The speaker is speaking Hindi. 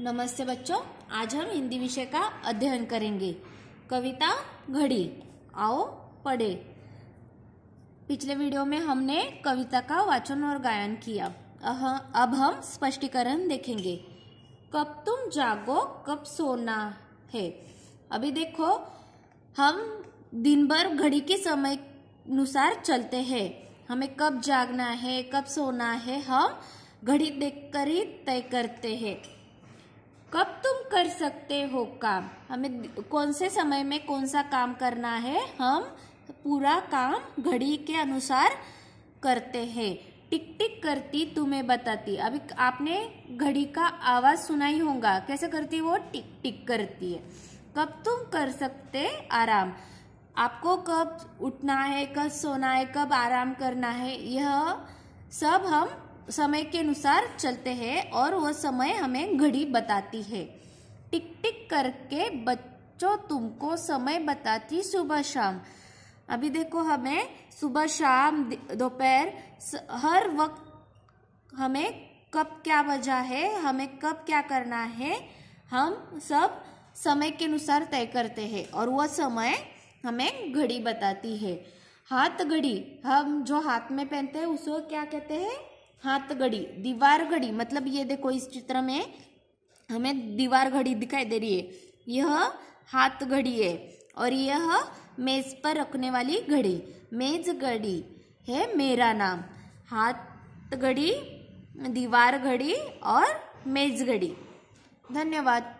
नमस्ते बच्चों आज हम हिंदी विषय का अध्ययन करेंगे कविता घड़ी आओ पढ़े पिछले वीडियो में हमने कविता का वाचन और गायन किया अब हम स्पष्टीकरण देखेंगे कब तुम जागो कब सोना है अभी देखो हम दिन भर घड़ी के समय अनुसार चलते हैं हमें कब जागना है कब सोना है हम घड़ी देखकर ही तय करते हैं कब तुम कर सकते हो काम हमें कौन से समय में कौन सा काम करना है हम पूरा काम घड़ी के अनुसार करते हैं टिक टिक करती तुम्हें बताती अभी आपने घड़ी का आवाज़ सुना ही होगा कैसे करती वो टिक टिक करती है कब तुम कर सकते आराम आपको कब उठना है कब सोना है कब आराम करना है यह सब हम समय के अनुसार चलते हैं और वह समय हमें घड़ी बताती है टिक टिक करके बच्चों तुमको समय बताती सुबह शाम अभी देखो हमें सुबह शाम दोपहर हर वक्त हमें कब क्या बजा है हमें कब क्या करना है हम सब समय के अनुसार तय करते हैं और वह समय हमें घड़ी बताती है हाथ घड़ी हम जो हाथ में पहनते हैं उसको क्या कहते हैं हाथ घड़ी दीवार घड़ी मतलब ये देखो इस चित्र में हमें दीवार घड़ी दिखाई दे रही है यह हाथ घड़ी है और यह मेज पर रखने वाली घड़ी मेज घड़ी है मेरा नाम हाथ घड़ी दीवार घड़ी और मेज घड़ी धन्यवाद